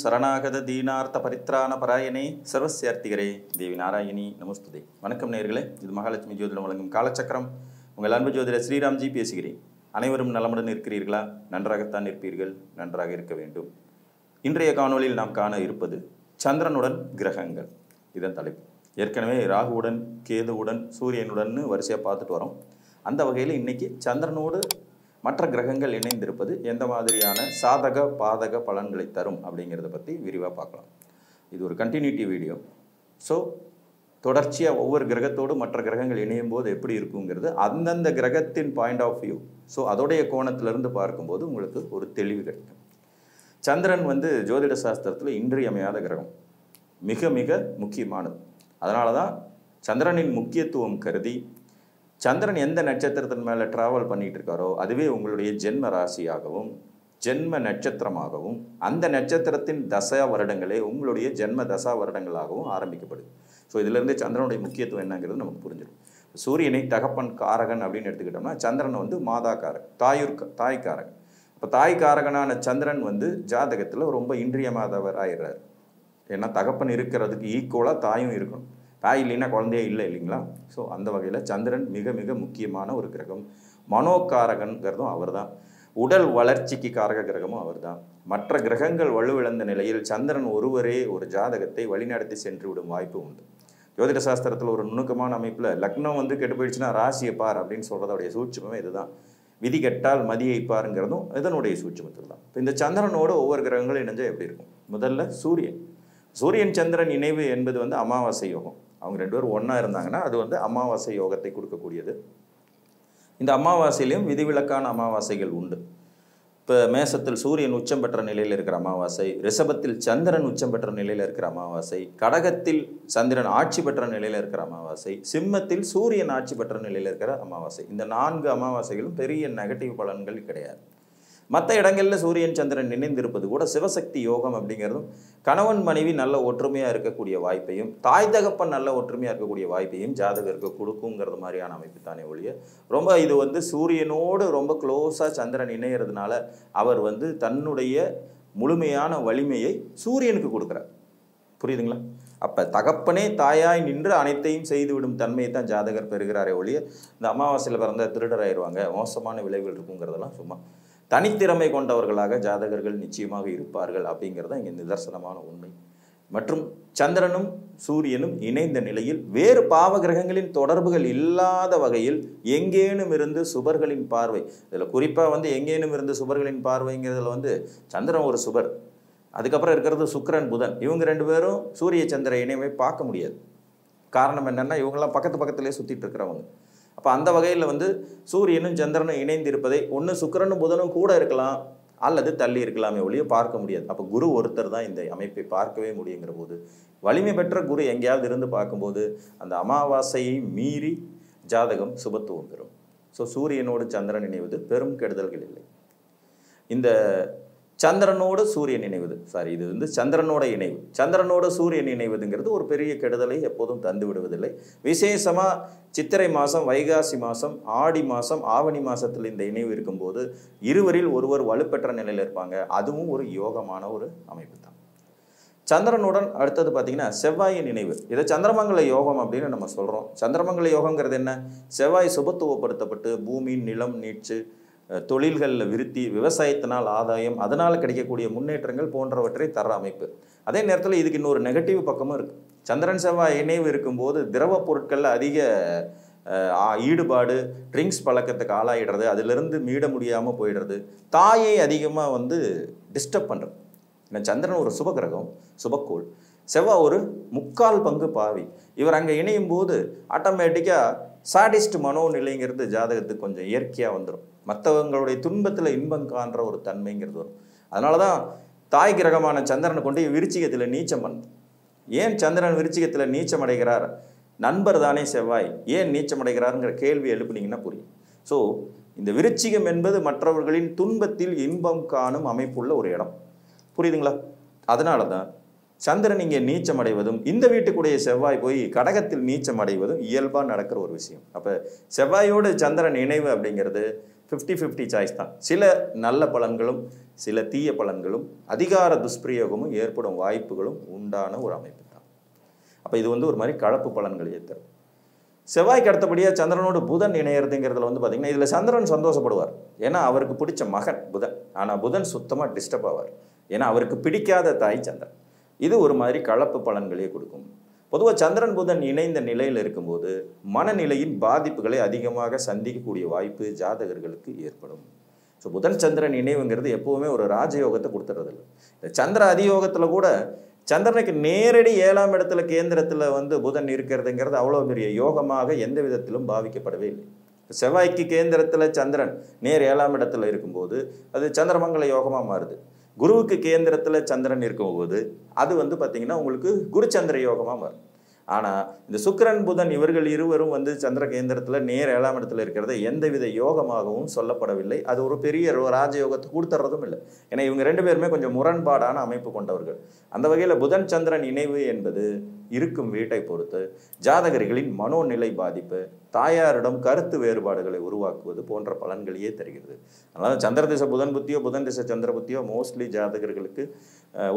சரணாகத தீனார்த்த பரித்ராண பராயணே சர்வசியார்த்திகரே தேவி நாராயணி நமஸ்துதே வணக்கம் நேர்களே இது மகாலட்சுமி ஜோதிடம் வழங்கும் காலச்சக்கரம் உங்கள் அன்பு ஜோதிடர் ஸ்ரீராம்ஜி பேசுகிறேன் அனைவரும் நலமுடன் இருக்கிறீர்களா நன்றாகத்தான் இருப்பீர்கள் நன்றாக இருக்க வேண்டும் இன்றைய காணொலியில் நாம் காண இருப்பது சந்திரனுடன் கிரகங்கள் இதன் தலைப்பு ஏற்கனவே ராகுவுடன் கேதுவுடன் சூரியனுடன் வரிசையாக பார்த்துட்டு வரோம் அந்த வகையில் இன்னைக்கு சந்திரனோடு மற்ற கிரகங்கள் இணைந்திருப்பது எந்த மாதிரியான சாதக பாதக பலன்களை தரும் அப்படிங்கிறத பற்றி விரிவாக பார்க்கலாம் இது ஒரு கண்டினியூட்டி வீடியோ ஸோ தொடர்ச்சியாக ஒவ்வொரு கிரகத்தோடு மற்ற கிரகங்கள் இணையும் போது எப்படி இருக்குங்கிறது அந்தந்த கிரகத்தின் பாயிண்ட் ஆஃப் வியூ ஸோ அதோடைய கோணத்திலிருந்து பார்க்கும்போது உங்களுக்கு ஒரு தெளிவு கிடைக்கும் சந்திரன் வந்து ஜோதிட சாஸ்திரத்தில் இன்றியமையாத கிரகம் மிக மிக முக்கியமானது அதனால தான் சந்திரனின் முக்கியத்துவம் கருதி சந்திரன் எந்த நட்சத்திரத்தின் மேலே ட்ராவல் பண்ணிகிட்டு இருக்காரோ அதுவே உங்களுடைய ஜென்ம ராசியாகவும் ஜென்ம நட்சத்திரமாகவும் அந்த நட்சத்திரத்தின் தசா வருடங்களே உங்களுடைய ஜென்ம தசா வருடங்களாகவும் ஆரம்பிக்கப்படுது ஸோ இதிலிருந்து சந்திரனுடைய முக்கியத்துவம் என்னங்கிறது நமக்கு புரிஞ்சிடும் சூரியனை தகப்பன் காரகன் அப்படின்னு எடுத்துக்கிட்டோம்னா சந்திரன் வந்து மாதா காரகன் தாயூர் தாய்க்காரகன் இப்போ தாய்க்காரகனான சந்திரன் வந்து ஜாதகத்தில் ரொம்ப இன்றியமாதவர் ஆயிடுறாரு ஏன்னா தகப்பன் இருக்கிறதுக்கு ஈக்குவலாக தாயும் இருக்கணும் தாய் இல்லைன்னா குழந்தையே இல்லை இல்லைங்களா ஸோ அந்த வகையில் சந்திரன் மிக மிக முக்கியமான ஒரு கிரகம் மனோகாரகங்கிறதும் அவர் தான் உடல் வளர்ச்சிக்கு காரக கிரகமும் அவர் தான் மற்ற கிரகங்கள் வலுவிழந்த நிலையில் சந்திரன் ஒருவரே ஒரு ஜாதகத்தை வழிநடத்தி சென்று விடும் வாய்ப்பு உண்டு ஜோதிட சாஸ்திரத்தில் ஒரு நுணுக்கமான அமைப்பில் லக்னம் வந்து கெட்டு போயிடுச்சுன்னா ராசியை பார் அப்படின்னு சொல்கிறதோடைய சூட்சமே இதுதான் விதி கெட்டால் மதியை பாருங்கிறதும் இதனுடைய சூட்சமத்தில் தான் இப்போ இந்த சந்திரனோட ஒவ்வொரு கிரகங்களும் இணைஞ்சால் எப்படி இருக்கும் முதல்ல சூரியன் சூரியன் சந்திரன் இணைவு என்பது வந்து அமாவாசை யோகம் அவங்க ரெண்டு பேரும் ஒன்றா இருந்தாங்கன்னா அது வந்து அமாவாசை யோகத்தை கொடுக்கக்கூடியது இந்த அமாவாசையிலையும் விதிவிலக்கான அமாவாசைகள் உண்டு இப்போ மேசத்தில் சூரியன் உச்சம் பெற்ற நிலையில் இருக்கிற அமாவாசை ரிஷபத்தில் சந்திரன் உச்சம் பெற்ற நிலையில் இருக்கிற அமாவாசை கடகத்தில் சந்திரன் ஆட்சி பெற்ற நிலையில் இருக்கிற அமாவாசை சிம்மத்தில் சூரியன் ஆட்சி பெற்ற நிலையில் இருக்கிற அமாவாசை இந்த நான்கு அமாவாசைகளும் பெரிய நெகட்டிவ் பலன்கள் கிடையாது மற்ற இடங்களில் சூரியன் சந்திரன் இணைந்திருப்பது கூட சிவசக்தி யோகம் அப்படிங்கிறதும் கணவன் மனைவி நல்ல ஒற்றுமையாக இருக்கக்கூடிய வாய்ப்பையும் தாய் தகப்பன் நல்ல ஒற்றுமையாக இருக்கக்கூடிய வாய்ப்பையும் ஜாதகருக்கு கொடுக்குங்கிறது மாதிரியான அமைப்பு தானே ஒழிய ரொம்ப இது வந்து சூரியனோடு ரொம்ப க்ளோஸாக சந்திரன் இணையிறதுனால அவர் வந்து தன்னுடைய முழுமையான வலிமையை சூரியனுக்கு கொடுக்குறார் புரியுதுங்களா அப்போ தகப்பனே தாயாய் நின்று அனைத்தையும் செய்துவிடும் தன்மையை தான் ஜாதகர் பெறுகிறாரே ஒழிய இந்த அமாவாசையில் பிறந்த திருடராயிருவாங்க மோசமான விளைவுகள் இருக்குங்கிறதெல்லாம் சும்மா தனித்திறமை கொண்டவர்களாக ஜாதகர்கள் நிச்சயமாக இருப்பார்கள் அப்படிங்கிறது இங்கே நிதர்சனமான உண்மை மற்றும் சந்திரனும் சூரியனும் இணைந்த நிலையில் வேறு பாவ கிரகங்களின் தொடர்புகள் இல்லாத வகையில் எங்கேனும் இருந்து சுபர்களின் பார்வை இதில் குறிப்பாக வந்து எங்கேனும் இருந்து சுபர்களின் பார்வைங்கிறதுல வந்து சந்திரன் ஒரு சுபர் அதுக்கப்புறம் இருக்கிறது சுக்கரன் புதன் இவங்க ரெண்டு பேரும் சூரிய சந்திர இணைவை பார்க்க முடியாது காரணம் என்னென்னா இவங்கெல்லாம் பக்கத்து பக்கத்துலேயே சுற்றிட்டு இருக்கிறவங்க அப்போ அந்த வகையில் வந்து சூரியனும் சந்திரனும் இணைந்து இருப்பதை ஒன்று சுக்கரனும் புதனும் கூட இருக்கலாம் அல்லது தள்ளி இருக்கலாமே ஒழிய பார்க்க முடியாது அப்போ குரு ஒருத்தர் தான் இந்த அமைப்பை பார்க்கவே முடியுங்கிற போது வலிமை பெற்ற குரு எங்கேயாவது இருந்து பார்க்கும்போது அந்த அமாவாசையை மீறி ஜாதகம் சுபத்துவம் பெறும் ஸோ சூரியனோடு சந்திரன் இணைவது பெரும் கெடுதல்கள் இல்லை இந்த சந்திரனோட சூரியன் இணைவது சாரி இது வந்து சந்திரனோட இணைவு சந்திரனோட சூரியன் இணைவதுங்கிறது ஒரு பெரிய கெடுதலை எப்போதும் தந்து விடுவதில்லை விசேஷமாக சித்திரை மாதம் வைகாசி மாதம் ஆடி மாதம் ஆவணி மாதத்தில் இந்த இணைவு இருக்கும்போது இருவரில் ஒருவர் வலுப்பெற்ற நிலையில் இருப்பாங்க அதுவும் ஒரு யோகமான ஒரு அமைப்பு தான் சந்திரனுடன் அடுத்தது பார்த்திங்கன்னா செவ்வாயின் நினைவு இதை சந்திரமங்கல யோகம் அப்படின்னு நம்ம சொல்கிறோம் சந்திரமங்கல யோகங்கிறது என்ன செவ்வாய் சுபத்துவப்படுத்தப்பட்டு பூமி நிலம் நீச்சு தொழில்களில் விருத்தி விவசாயத்தினால் ஆதாயம் அதனால் கிடைக்கக்கூடிய முன்னேற்றங்கள் போன்றவற்றை தர அமைப்பு அதே நேரத்தில் இதுக்கு இன்னொரு நெகட்டிவ் பக்கமும் இருக்குது சந்திரன் செவ்வாய் இணைவு இருக்கும்போது திரவ பொருட்களில் அதிக ஈடுபாடு ட்ரிங்க்ஸ் பழக்கத்துக்கு ஆளாயிடுறது அதிலிருந்து மீட முடியாமல் போயிடுறது தாயை அதிகமாக வந்து டிஸ்டர்ப் பண்ணுறது ஏன்னா சந்திரன் ஒரு சுபகிரகம் சுபக்கோள் செவ்வாய் ஒரு முக்கால் பங்கு பாவி இவர் அங்கே இணையும் போது ஆட்டோமேட்டிக்காக சாடிஸ்ட் மனோநிலைங்கிறது ஜாதகத்துக்கு கொஞ்சம் இயற்கையாக வந்துடும் மற்றவங்களுடைய துன்பத்தில் இன்பம் காண்ற ஒரு தன்மைங்கிறது வரும் அதனால தான் தாய் கிரகமான சந்திரனை கொண்டு விருச்சிகத்தில் நீச்சம் பண்ணுது ஏன் சந்திரன் விருச்சிகத்தில் நீச்சம் அடைகிறார் நண்பர் தானே செவ்வாய் ஏன் நீச்சம் அடைகிறாருங்கிற கேள்வி எழுப்புனீங்கன்னா புரியும் ஸோ இந்த விருச்சிகம் என்பது மற்றவர்களின் துன்பத்தில் இன்பம் காணும் அமைப்புள்ள ஒரு இடம் புரியுதுங்களா அதனால தான் சந்திரன் இங்கே நீச்சம் அடைவதும் இந்த வீட்டுக்குடைய செவ்வாய் போய் கடகத்தில் நீச்சம் அடைவதும் இயல்பாக நடக்கிற ஒரு விஷயம் அப்போ செவ்வாயோடு சந்திரன் இணைவு அப்படிங்கிறது ஃபிஃப்டி ஃபிஃப்டி சாய்ஸ் தான் சில நல்ல பலன்களும் சில தீய பலன்களும் அதிகார துஷ்பிரயோகமும் ஏற்படும் வாய்ப்புகளும் உண்டான ஒரு அமைப்பு தான் அப்போ இது வந்து ஒரு மாதிரி கலப்பு பலன்கள் தரும் செவ்வாய்க்கு அடுத்தபடியாக சந்திரனோடு புதன் இணையிறதுங்கிறதுல வந்து பார்த்திங்கன்னா இதில் சந்திரன் சந்தோஷப்படுவார் ஏன்னா அவருக்கு பிடிச்ச மகன் புதன் ஆனால் புதன் சுத்தமாக டிஸ்டர்ப் ஆவார் ஏன்னா அவருக்கு பிடிக்காத தாய் சந்திரன் இது ஒரு மாதிரி கலப்பு பலன்களையே கொடுக்கும் பொதுவாக சந்திரன் புதன் இணைந்த நிலையில் இருக்கும்போது மனநிலையின் பாதிப்புகளை அதிகமாக சந்திக்கக்கூடிய வாய்ப்பு ஜாதகர்களுக்கு ஏற்படும் ஸோ புதன் சந்திரன் இணைவுங்கிறது எப்போவுமே ஒரு ராஜயோகத்தை கொடுத்துறதில்ல இந்த சந்திர அதியோகத்தில் கூட சந்திரனுக்கு நேரடி ஏழாம் இடத்துல கேந்திரத்தில் வந்து புதன் இருக்கிறதுங்கிறது அவ்வளோ பெரிய யோகமாக எந்த விதத்திலும் பாவிக்கப்படவே இல்லை செவ்வாய்க்கு கேந்திரத்தில் சந்திரன் நேர் ஏழாம் இடத்துல இருக்கும்போது அது சந்திரமங்கல யோகமாக மாறுது குருவுக்கு கேந்திரத்தில் சந்திரன் இருக்கும்போது அது வந்து பார்த்திங்கன்னா உங்களுக்கு குருச்சந்திர யோகமாக வரும் ஆனால் இந்த சுக்கரன் புதன் இவர்கள் இருவரும் வந்து சந்திர கேந்திரத்தில் நேர் ஏழாம் இடத்துல இருக்கிறத எந்தவித யோகமாகவும் சொல்லப்படவில்லை அது ஒரு பெரிய ராஜயோகத்தை கொடுத்துறதும் இல்லை ஏன்னா இவங்க ரெண்டு பேருமே கொஞ்சம் முரண்பாடான அமைப்பு கொண்டவர்கள் அந்த வகையில் புதன் சந்திரன் இணைவு என்பது இருக்கும் வீட்டை பொறுத்து ஜாதகர்களின் மனோநிலை பாதிப்பு தாயாரிடம் கருத்து வேறுபாடுகளை உருவாக்குவது போன்ற பலன்களையே தருகிறது அதனால் சந்திர திசை புதன் புத்தியோ புதன் திசை சந்திர புத்தியோ மோஸ்ட்லி ஜாதகர்களுக்கு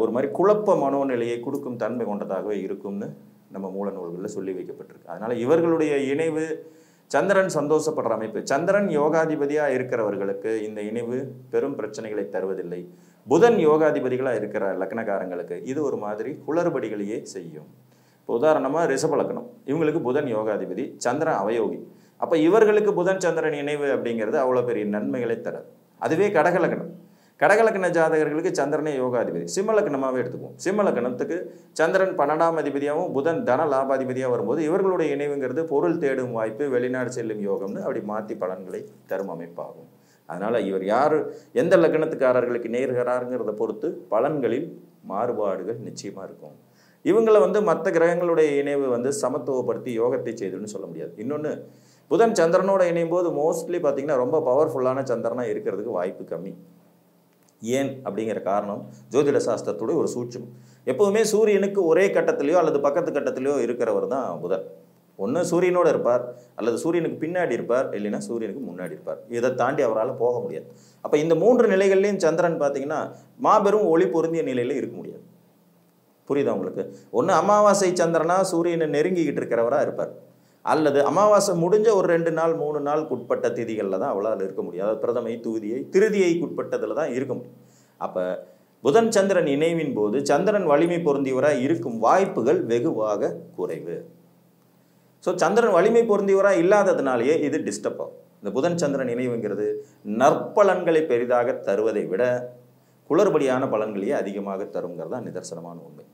ஒரு மாதிரி குழப்ப மனோநிலையை கொடுக்கும் தன்மை கொண்டதாகவே இருக்கும்னு நம்ம மூல நூல்களில் சொல்லி வைக்கப்பட்டிருக்கு அதனால் இவர்களுடைய இணைவு சந்திரன் சந்தோஷப்படுற அமைப்பு சந்திரன் யோகாதிபதியாக இருக்கிறவர்களுக்கு இந்த இணைவு பெரும் பிரச்சனைகளை தருவதில்லை புதன் யோகாதிபதிகளாக இருக்கிற லக்னக்காரங்களுக்கு இது ஒரு மாதிரி குளறுபடிகளையே செய்யும் இப்போ உதாரணமாக ரிஷப லக்னம் இவங்களுக்கு புதன் யோகாதிபதி சந்திரன் அவயோகி அப்போ இவர்களுக்கு புதன் சந்திரன் இணைவு அப்படிங்கிறது அவ்வளோ பெரிய நன்மைகளை தராது அதுவே கடக லக்னம் கடகலக்கண ஜாதகர்களுக்கு சந்திரனே யோகாதிபதி சிம்மலக்கணமாகவே எடுத்துக்குவோம் சிம்மலக்கணத்துக்கு சந்திரன் பன்னெண்டாம் அதிபதியாகவும் புதன் தன லாபாதிபதியாக வரும்போது இவர்களுடைய இணைவுங்கிறது பொருள் தேடும் வாய்ப்பு வெளிநாடு செல்லும் யோகம்னு அப்படி மாற்றி பலன்களை தரும் அமைப்பாகும் அதனால் இவர் யார் எந்த லக்கணத்துக்காரர்களுக்கு நேர்கிறாருங்கிறத பொறுத்து பலன்களில் மாறுபாடுகள் நிச்சயமாக இருக்கும் இவங்களை வந்து மற்ற கிரகங்களுடைய இணைவு வந்து சமத்துவப்படுத்தி யோகத்தை செய்துன்னு சொல்ல முடியாது இன்னொன்று புதன் சந்திரனோட இணையும் போது மோஸ்ட்லி பார்த்திங்கன்னா ரொம்ப பவர்ஃபுல்லான சந்திரனாக இருக்கிறதுக்கு வாய்ப்பு கம்மி ஏன் அப்படிங்கிற காரணம் ஜோதிட சாஸ்திரத்துடைய ஒரு சூட்சம் எப்போதுமே சூரியனுக்கு ஒரே கட்டத்திலையோ அல்லது பக்கத்து கட்டத்திலையோ இருக்கிறவர் தான் புதன் ஒன்று சூரியனோடு இருப்பார் அல்லது சூரியனுக்கு பின்னாடி இருப்பார் இல்லைன்னா சூரியனுக்கு முன்னாடி இருப்பார் இதை தாண்டி அவரால் போக முடியாது அப்போ இந்த மூன்று நிலைகள்லேயும் சந்திரன் பார்த்தீங்கன்னா மாபெரும் ஒளி பொருந்திய நிலையில் இருக்க முடியாது புரியுதா உங்களுக்கு ஒன்று அமாவாசை சந்திரனா சூரியனை நெருங்கிக்கிட்டு இருக்கிறவராக இருப்பார் அல்லது அமாவாசை முடிஞ்ச ஒரு ரெண்டு நாள் மூணு நாளுக்கு உட்பட்ட திதிகளில் தான் அதில் இருக்க முடியும் அதாவது பிரதமை தூதியை திருதியைக்கு உட்பட்டதில் தான் இருக்க முடியும் அப்போ புதன் சந்திரன் இணைவின் போது சந்திரன் வலிமை பொருந்தியவராக இருக்கும் வாய்ப்புகள் வெகுவாக குறைவு ஸோ சந்திரன் வலிமை பொருந்தியவராக இல்லாததுனாலேயே இது டிஸ்டர்ப் ஆகும் இந்த புதன் சந்திரன் இணைவுங்கிறது நற்பலன்களை பெரிதாக தருவதை விட குளறுபடியான பலன்களையே அதிகமாக தருங்கிறது தான் நிதர்சனமான உண்மை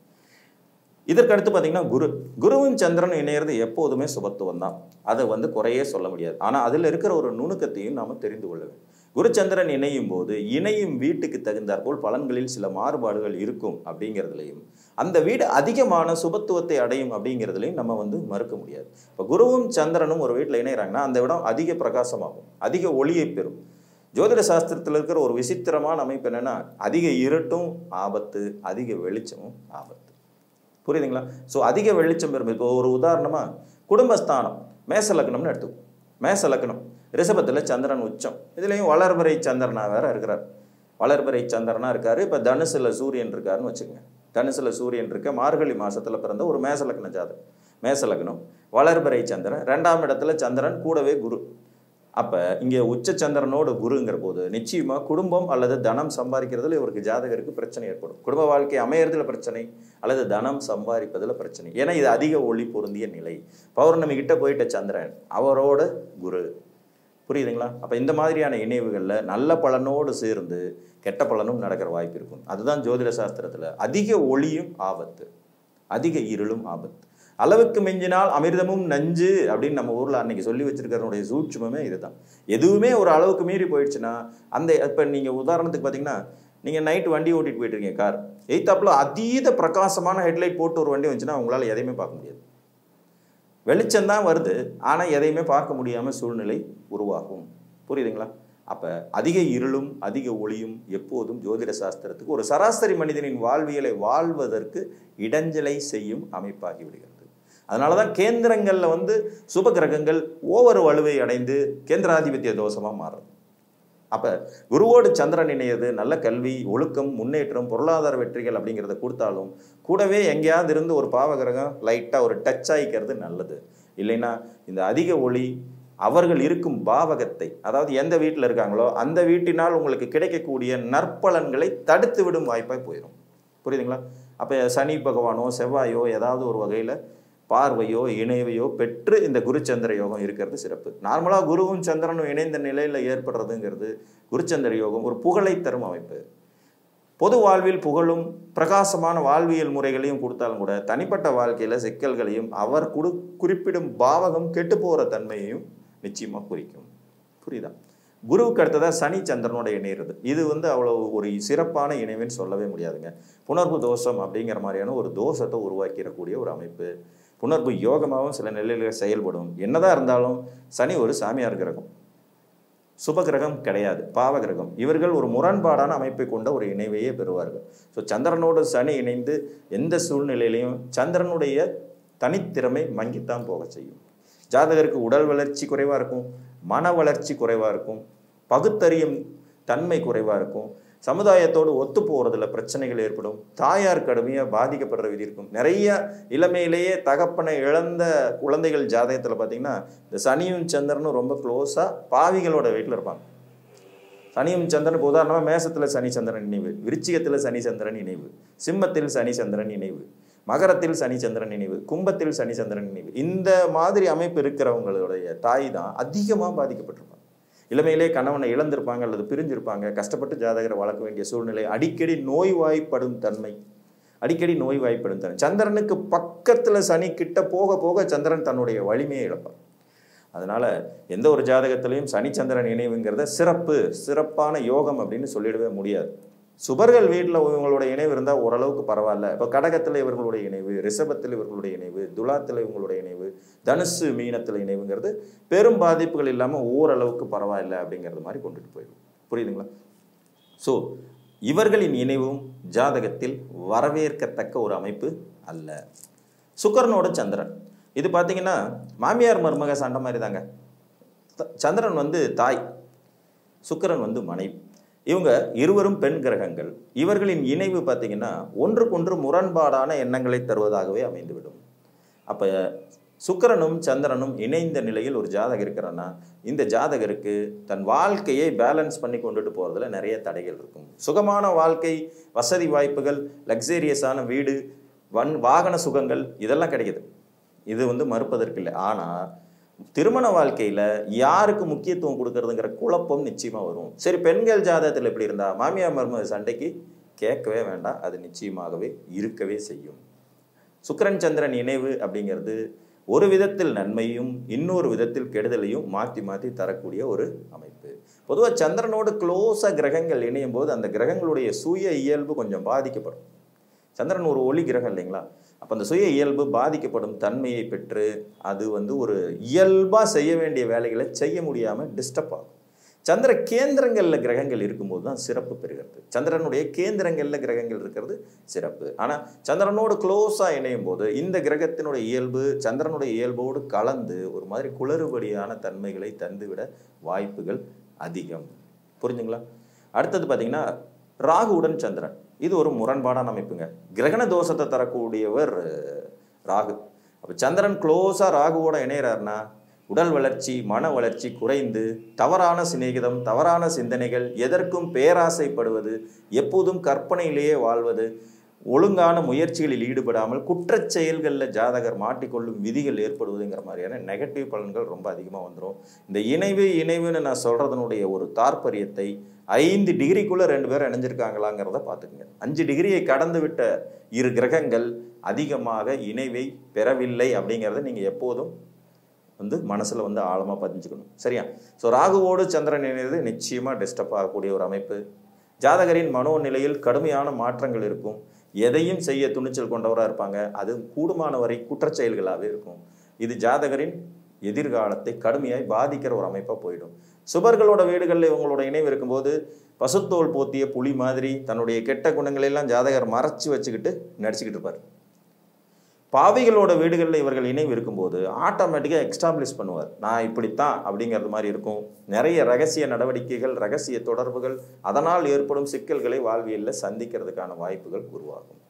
இதற்கடுத்து பார்த்திங்கன்னா குரு குருவும் சந்திரனும் இணையிறது எப்போதுமே சுபத்துவம் தான் அதை வந்து குறையே சொல்ல முடியாது ஆனால் அதில் இருக்கிற ஒரு நுணுக்கத்தையும் நாம் தெரிந்து கொள்ள வேண்டும் குருச்சந்திரன் இணையும் போது இணையும் வீட்டுக்கு தகுந்தாற்போல் பலன்களில் சில மாறுபாடுகள் இருக்கும் அப்படிங்கிறதுலையும் அந்த வீடு அதிகமான சுபத்துவத்தை அடையும் அப்படிங்கிறதுலையும் நம்ம வந்து மறுக்க முடியாது இப்போ குருவும் சந்திரனும் ஒரு வீட்டில் இணைகிறாங்கன்னா அந்த இடம் அதிக பிரகாசமாகும் அதிக ஒளியை பெறும் ஜோதிட சாஸ்திரத்தில் இருக்கிற ஒரு விசித்திரமான அமைப்பு என்னென்னா அதிக இருட்டும் ஆபத்து அதிக வெளிச்சமும் ஆபத்து புரியுதுங்களா ஸோ அதிக வெளிச்சம் பெறும் இப்போ ஒரு உதாரணமாக குடும்பஸ்தானம் மேச லக்னம்னு எடுத்துக்கும் மேச லக்னம் ரிஷபத்தில் சந்திரன் உச்சம் இதுலேயும் வளர்பறை சந்திரனாக வேறு இருக்கிறார் வளர்பறை சந்திரனாக இருக்கார் இப்போ தனுசில் சூரியன் இருக்காருன்னு வச்சுக்கோங்க தனுசில் சூரியன் இருக்க மார்கழி மாதத்தில் பிறந்த ஒரு மேச லக்ன ஜாதகம் மேச லக்னம் வளர்பறை சந்திரன் ரெண்டாம் இடத்துல சந்திரன் கூடவே குரு அப்போ இங்கே உச்ச குருங்கிற போது நிச்சயமாக குடும்பம் அல்லது தனம் சம்பாதிக்கிறதுல இவருக்கு ஜாதகருக்கு பிரச்சனை ஏற்படும் குடும்ப வாழ்க்கை அமையறதுல பிரச்சனை அல்லது தனம் சம்பாதிப்பதில் பிரச்சனை ஏன்னா இது அதிக ஒளி பொருந்திய நிலை பௌர்ணமி கிட்ட போயிட்ட சந்திரன் அவரோட குரு புரியுதுங்களா அப்போ இந்த மாதிரியான இணைவுகளில் நல்ல பலனோடு சேர்ந்து கெட்ட பலனும் நடக்கிற வாய்ப்பு இருக்கும் அதுதான் ஜோதிட சாஸ்திரத்தில் அதிக ஒளியும் ஆபத்து அதிக இருளும் ஆபத்து அளவுக்கு மிஞ்சினால் அமிர்தமும் நஞ்சு அப்படின்னு நம்ம ஊரில் அன்றைக்கி சொல்லி வச்சுருக்கிறனுடைய சூட்சமே இதுதான் எதுவுமே ஒரு அளவுக்கு மீறி போயிடுச்சுன்னா அந்த இப்போ நீங்கள் உதாரணத்துக்கு பார்த்தீங்கன்னா நீங்கள் நைட் வண்டி ஓட்டிகிட்டு போயிட்டுருங்க கார் எய்த்தாப்பில் அதீத பிரகாசமான ஹெட்லைட் போட்டு ஒரு வண்டி வந்துச்சுன்னா உங்களால் எதையுமே பார்க்க முடியாது வெளிச்சம் தான் வருது ஆனால் எதையுமே பார்க்க முடியாமல் சூழ்நிலை உருவாகும் புரியுதுங்களா அப்போ அதிக இருளும் அதிக ஒளியும் எப்போதும் ஜோதிட சாஸ்திரத்துக்கு ஒரு சராசரி மனிதனின் வாழ்வியலை வாழ்வதற்கு இடைஞ்சலை செய்யும் அமைப்பாகிவிடுகிறது அதனால தான் கேந்திரங்களில் வந்து சுப கிரகங்கள் ஓவர் வலுவை அடைந்து கேந்திராதிபத்திய தோஷமாக மாறும் அப்போ குருவோடு சந்திரன் இணையது நல்ல கல்வி ஒழுக்கம் முன்னேற்றம் பொருளாதார வெற்றிகள் அப்படிங்கிறத கொடுத்தாலும் கூடவே எங்கேயாவது இருந்து ஒரு பாவகிரகம் லைட்டாக ஒரு டச் ஆகிக்கிறது நல்லது இல்லைன்னா இந்த அதிக ஒளி அவர்கள் இருக்கும் பாவகத்தை அதாவது எந்த வீட்டில் இருக்காங்களோ அந்த வீட்டினால் உங்களுக்கு கிடைக்கக்கூடிய நற்பலன்களை தடுத்து விடும் வாய்ப்பாக போயிடும் புரியுதுங்களா அப்போ சனி பகவானோ செவ்வாயோ ஏதாவது ஒரு வகையில் பார்வையோ இணைவையோ பெற்று இந்த குருச்சந்திர யோகம் இருக்கிறது சிறப்பு நார்மலாக குருவும் சந்திரனும் இணைந்த நிலையில் ஏற்படுறதுங்கிறது குருச்சந்திர யோகம் ஒரு புகழை தரும் அமைப்பு பொது வாழ்வில் புகழும் பிரகாசமான வாழ்வியல் முறைகளையும் கொடுத்தாலும் கூட தனிப்பட்ட வாழ்க்கையில் சிக்கல்களையும் அவர் குடு குறிப்பிடும் பாவகம் கெட்டு போகிற தன்மையையும் நிச்சயமாக குறிக்கும் புரியுதா குருவுக்கு அடுத்ததாக சனி சந்திரனோட இணையிறது இது வந்து அவ்வளோ ஒரு சிறப்பான இணைவுன்னு சொல்லவே முடியாதுங்க புணர்வு தோஷம் அப்படிங்கிற மாதிரியான ஒரு தோஷத்தை உருவாக்கிடக்கூடிய ஒரு அமைப்பு புணர்வு யோகமாகவும் சில நிலையில் செயல்படும் என்னதான் இருந்தாலும் சனி ஒரு சாமியார் கிரகம் சுப கிரகம் கிடையாது பாவ கிரகம் இவர்கள் ஒரு முரண்பாடான அமைப்பை கொண்ட ஒரு இணைவையே பெறுவார்கள் ஸோ சந்திரனோட சனி இணைந்து எந்த சூழ்நிலையிலையும் சந்திரனுடைய தனித்திறமை மங்கித்தான் போக செய்யும் ஜாதகருக்கு உடல் வளர்ச்சி குறைவாக இருக்கும் மன வளர்ச்சி குறைவாக இருக்கும் பகுத்தறியும் தன்மை குறைவாக இருக்கும் சமுதாயத்தோடு ஒத்து போகிறதுல பிரச்சனைகள் ஏற்படும் தாயார் கடுமையாக பாதிக்கப்படுற விதி இருக்கும் நிறைய இளமையிலேயே தகப்பனை இழந்த குழந்தைகள் ஜாதகத்தில் பார்த்திங்கன்னா இந்த சனியும் சந்திரனும் ரொம்ப க்ளோஸாக பாவிகளோட வீட்டில் இருப்பாங்க சனியும் சந்திரன் இப்போ உதாரணமாக மேசத்தில் சனி சந்திரன் நினைவு விருச்சிகத்தில் சனி சந்திரன் இணைவு சிம்மத்தில் சனி சந்திரன் இணைவு மகரத்தில் சனிச்சந்திரன் நினைவு கும்பத்தில் சனிச்சந்திரன் நினைவு இந்த மாதிரி அமைப்பு இருக்கிறவங்களுடைய தாய் தான் அதிகமாக பாதிக்கப்பட்டிருப்பாங்க இளமையிலே கணவனை இழந்திருப்பாங்க அல்லது பிரிஞ்சிருப்பாங்க கஷ்டப்பட்டு ஜாதகரை வளர்க்க வேண்டிய சூழ்நிலை அடிக்கடி நோய்வாய்ப்படும் தன்மை அடிக்கடி நோய்வாய்ப்படும் தன்மை சந்திரனுக்கு பக்கத்தில் சனி கிட்ட போக போக சந்திரன் தன்னுடைய வலிமையை இழப்பான் அதனால் எந்த ஒரு ஜாதகத்திலையும் சனிச்சந்திரன் இணைவுங்கிறத சிறப்பு சிறப்பான யோகம் அப்படின்னு சொல்லிடவே முடியாது சுபர்கள் வீட்டில் இவங்களுடைய இணைவு இருந்தால் ஓரளவுக்கு பரவாயில்ல இப்போ கடகத்தில் இவர்களுடைய இணைவு ரிஷபத்தில் இவர்களுடைய இணைவு துலாத்தில் இவங்களுடைய இணைவு தனுசு மீனத்தில் இணைவுங்கிறது பெரும் பாதிப்புகள் இல்லாமல் ஓரளவுக்கு பரவாயில்ல அப்படிங்கிறது மாதிரி கொண்டுட்டு போயிடும் புரியுதுங்களா ஸோ இவர்களின் இணைவும் ஜாதகத்தில் வரவேற்கத்தக்க ஒரு அமைப்பு அல்ல சுக்கரனோட சந்திரன் இது பார்த்தீங்கன்னா மாமியார் மருமக சண்டை மாதிரி தாங்க சந்திரன் வந்து தாய் சுக்கரன் வந்து மனைவி இவங்க இருவரும் பெண் கிரகங்கள் இவர்களின் இணைவு பார்த்திங்கன்னா ஒன்றுக்கொன்று முரண்பாடான எண்ணங்களை தருவதாகவே அமைந்துவிடும் அப்போ சுக்கரனும் சந்திரனும் இணைந்த நிலையில் ஒரு ஜாதகம் இருக்கிறான்னா இந்த ஜாதகருக்கு தன் வாழ்க்கையை பேலன்ஸ் பண்ணி கொண்டுட்டு போகிறதுல நிறைய தடைகள் இருக்கும் சுகமான வாழ்க்கை வசதி வாய்ப்புகள் லக்ஸேரியஸான வீடு வன் வாகன சுகங்கள் இதெல்லாம் கிடைக்கிது இது வந்து மறுப்பதற்கு இல்லை ஆனால் திருமண வாழ்க்கையில் யாருக்கு முக்கியத்துவம் கொடுக்கறதுங்கிற குழப்பம் நிச்சயமாக வரும் சரி பெண்கள் ஜாதகத்தில் எப்படி இருந்தால் மாமியார் மருமக சண்டைக்கு கேட்கவே வேண்டாம் அது நிச்சயமாகவே இருக்கவே செய்யும் சுக்கரன் சந்திரன் இணைவு அப்படிங்கிறது ஒரு விதத்தில் நன்மையும் இன்னொரு விதத்தில் கெடுதலையும் மாற்றி மாற்றி தரக்கூடிய ஒரு அமைப்பு பொதுவாக சந்திரனோடு க்ளோஸாக கிரகங்கள் இணையும் போது அந்த கிரகங்களுடைய சுய இயல்பு கொஞ்சம் பாதிக்கப்படும் சந்திரன் ஒரு ஒளி கிரகம் இல்லைங்களா அப்போ அந்த சுய இயல்பு பாதிக்கப்படும் தன்மையை பெற்று அது வந்து ஒரு இயல்பாக செய்ய வேண்டிய வேலைகளை செய்ய முடியாமல் டிஸ்டர்ப் ஆகும் சந்திர கேந்திரங்களில் கிரகங்கள் இருக்கும்போது தான் சிறப்பு பெறுகிறது சந்திரனுடைய கேந்திரங்களில் கிரகங்கள் இருக்கிறது சிறப்பு ஆனால் சந்திரனோடு க்ளோஸாக இணையும் போது இந்த கிரகத்தினுடைய இயல்பு சந்திரனுடைய இயல்போடு கலந்து ஒரு மாதிரி குளறுபடியான தன்மைகளை தந்துவிட வாய்ப்புகள் அதிகம் புரிஞ்சுங்களா அடுத்தது பார்த்திங்கன்னா ராகுவுடன் சந்திரன் இது ஒரு முரண்பாடான அமைப்புங்க கிரகண தோஷத்தை தரக்கூடியவர் ராகு அப்போ சந்திரன் க்ளோஸாக ராகுவோட இணையிறாருன்னா உடல் வளர்ச்சி மன வளர்ச்சி குறைந்து தவறான சிநேகிதம் தவறான சிந்தனைகள் எதற்கும் பேராசைப்படுவது எப்போதும் கற்பனையிலேயே வாழ்வது ஒழுங்கான முயற்சிகளில் ஈடுபடாமல் குற்ற செயல்களில் ஜாதகர் மாட்டிக்கொள்ளும் விதிகள் ஏற்படுவதுங்கிற மாதிரியான நெகட்டிவ் பலன்கள் ரொம்ப அதிகமாக வந்துடும் இந்த இணைவு இணைவுன்னு நான் சொல்கிறதனுடைய ஒரு தாற்பரியத்தை ஐந்து டிகிரிக்குள்ளே ரெண்டு பேரும் இணைஞ்சிருக்காங்களாங்கிறத பார்த்துக்குங்க அஞ்சு டிகிரியை கடந்து விட்ட இரு கிரகங்கள் அதிகமாக இணைவை பெறவில்லை அப்படிங்கிறத நீங்கள் எப்போதும் வந்து மனசில் வந்து ஆழமாக பதிஞ்சுக்கணும் சரியா ஸோ ராகுவோடு சந்திரன் இணைந்து நிச்சயமாக டிஸ்டர்ப் ஆகக்கூடிய ஒரு அமைப்பு ஜாதகரின் மனோநிலையில் கடுமையான மாற்றங்கள் இருக்கும் எதையும் செய்ய துணிச்சல் கொண்டவராக இருப்பாங்க அது கூடுமான வரை குற்றச்செயல்களாகவே இருக்கும் இது ஜாதகரின் எதிர்காலத்தை கடுமையாக பாதிக்கிற ஒரு அமைப்பாக போயிடும் சுபர்களோட வீடுகளில் இவங்களோட இணைவு இருக்கும்போது பசுத்தோல் போத்திய புலி மாதிரி தன்னுடைய கெட்ட குணங்களெல்லாம் ஜாதகர் மறைச்சி வச்சுக்கிட்டு நடிச்சுக்கிட்டு இருப்பார் பாவிகளோட வீடுகளில் இவர்கள் இணைவு இருக்கும்போது ஆட்டோமேட்டிக்காக எக்ஸ்டாப்ளிஷ் பண்ணுவார் நான் இப்படித்தான் அப்படிங்கிறது மாதிரி இருக்கும் நிறைய ரகசிய நடவடிக்கைகள் ரகசிய தொடர்புகள் அதனால் ஏற்படும் சிக்கல்களை வாழ்வியலில் சந்திக்கிறதுக்கான வாய்ப்புகள் உருவாகும்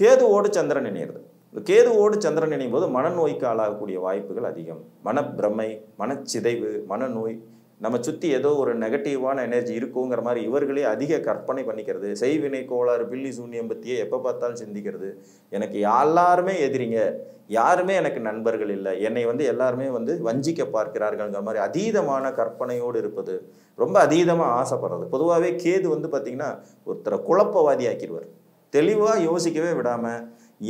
கேதுவோடு சந்திரன் இணையிறது கேதுவோடு சந்திரன் இணையும் போது மனநோய்க்கு ஆளாகக்கூடிய வாய்ப்புகள் அதிகம் மனப்பிரமை மனச்சிதைவு மனநோய் நம்ம சுற்றி ஏதோ ஒரு நெகட்டிவான எனர்ஜி இருக்குங்கிற மாதிரி இவர்களே அதிக கற்பனை பண்ணிக்கிறது செய்வினை கோளாறு பில்லி சூன்யம் பற்றியே எப்போ பார்த்தாலும் சிந்திக்கிறது எனக்கு எல்லாருமே எதிரிங்க யாருமே எனக்கு நண்பர்கள் இல்லை என்னை வந்து எல்லாருமே வந்து வஞ்சிக்க பார்க்கிறார்கள்ங்கிற மாதிரி அதீதமான கற்பனையோடு இருப்பது ரொம்ப அதீதமாக ஆசைப்படுறது பொதுவாகவே கேது வந்து பார்த்திங்கன்னா ஒருத்தரை குழப்பவாதி ஆக்கிடுவார் தெளிவாக யோசிக்கவே விடாமல்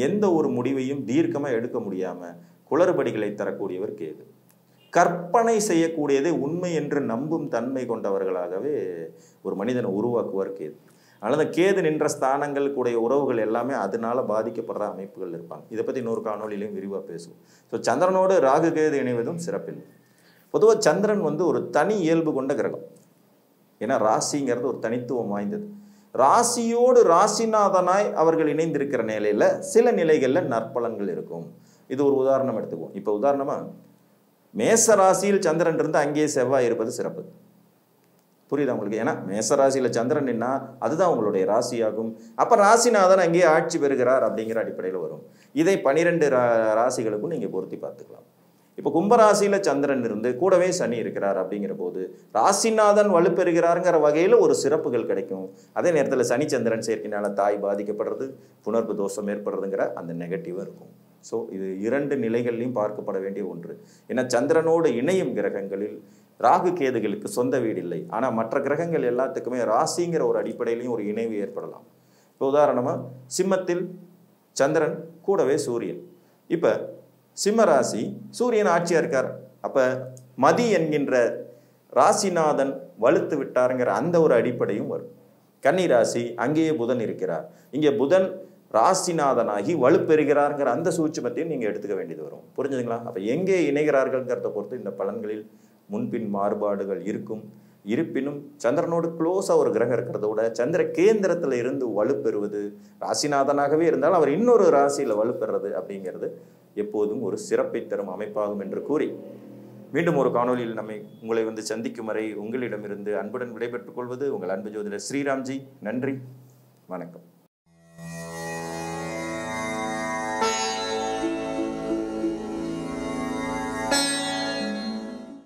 எந்த ஒரு முடிவையும் தீர்க்கமாக எடுக்க முடியாமல் குளறுபடிகளை தரக்கூடியவர் கேது கற்பனை செய்யக்கூடியதை உண்மை என்று நம்பும் தன்மை கொண்டவர்களாகவே ஒரு மனிதனை உருவாக்குவார் கேது அதனால் கேது நின்ற ஸ்தானங்கள் கூடிய உறவுகள் எல்லாமே அதனால பாதிக்கப்படுற அமைப்புகள் இருப்பாங்க இதை பற்றி இன்னொரு காணொலியிலையும் விரிவாக பேசுவோம் ஸோ சந்திரனோடு ராகு கேது இணைவதும் சிறப்பில்லை பொதுவாக சந்திரன் வந்து ஒரு தனி இயல்பு கொண்ட கிரகம் ஏன்னா ராசிங்கிறது ஒரு தனித்துவம் வாய்ந்தது ராசியோடு ராசிநாதனாய் அவர்கள் இணைந்திருக்கிற நிலையில் சில நிலைகளில் நற்பலன்கள் இருக்கும் இது ஒரு உதாரணம் எடுத்துக்குவோம் இப்போ உதாரணமாக மேச ராசியில் சந்திரன் இருந்து அங்கேயே செவ்வாய் இருப்பது சிறப்பு புரியுதா உங்களுக்கு ஏன்னா மேச ராசியில் சந்திரன் என்ன அதுதான் உங்களுடைய ராசியாகும் அப்போ ராசிநாதன் அங்கேயே ஆட்சி பெறுகிறார் அப்படிங்கிற அடிப்படையில் வரும் இதை பனிரெண்டு ரா ராசிகளுக்கும் நீங்கள் பொருத்தி பார்த்துக்கலாம் இப்போ கும்பராசியில் சந்திரன் இருந்து கூடவே சனி இருக்கிறார் அப்படிங்கிற போது ராசிநாதன் வலுப்பெறுகிறாருங்கிற வகையில் ஒரு சிறப்புகள் கிடைக்கும் அதே நேரத்தில் சனி சந்திரன் தாய் பாதிக்கப்படுறது புணர்வு தோஷம் ஏற்படுறதுங்கிற அந்த நெகட்டிவாக இருக்கும் ஸோ இது இரண்டு நிலைகள்லையும் பார்க்கப்பட வேண்டிய ஒன்று ஏன்னா சந்திரனோடு இணையும் கிரகங்களில் ராகு கேதுகளுக்கு சொந்த வீடு இல்லை ஆனால் மற்ற கிரகங்கள் எல்லாத்துக்குமே ராசிங்கிற ஒரு அடிப்படையிலையும் ஒரு இணைவு ஏற்படலாம் இப்போ உதாரணமாக சிம்மத்தில் சந்திரன் கூடவே சூரியன் இப்போ சிம்ம ராசி சூரியன் ஆட்சியாக இருக்கார் அப்போ மதி என்கின்ற ராசிநாதன் வலுத்து விட்டாருங்கிற அந்த ஒரு அடிப்படையும் வரும் கன்னி ராசி அங்கேயே புதன் இருக்கிறார் இங்கே புதன் ராசிநாதனாகி வலுப்பெறுகிறாருங்கிற அந்த சூட்சமத்தையும் நீங்கள் எடுத்துக்க வேண்டியது வரும் புரிஞ்சுதுங்களா அப்போ எங்கே இணைகிறார்கள்ங்கிறத பொறுத்து இந்த பலன்களில் முன்பின் மாறுபாடுகள் இருக்கும் இருப்பினும் சந்திரனோடு க்ளோஸாக ஒரு கிரகம் இருக்கிறத விட சந்திர கேந்திரத்தில் இருந்து வலுப்பெறுவது ராசிநாதனாகவே இருந்தால் அவர் இன்னொரு ராசியில் வலுப்பெறது அப்படிங்கிறது எப்போதும் ஒரு சிறப்பை தரும் அமைப்பாகும் என்று கூறி மீண்டும் ஒரு காணொலியில் நம்மை உங்களை வந்து சந்திக்கும் வரை உங்களிடமிருந்து அன்புடன் விடைபெற்றுக் கொள்வது உங்கள் அன்பு ஜோதிடர் ஸ்ரீராம்ஜி நன்றி வணக்கம்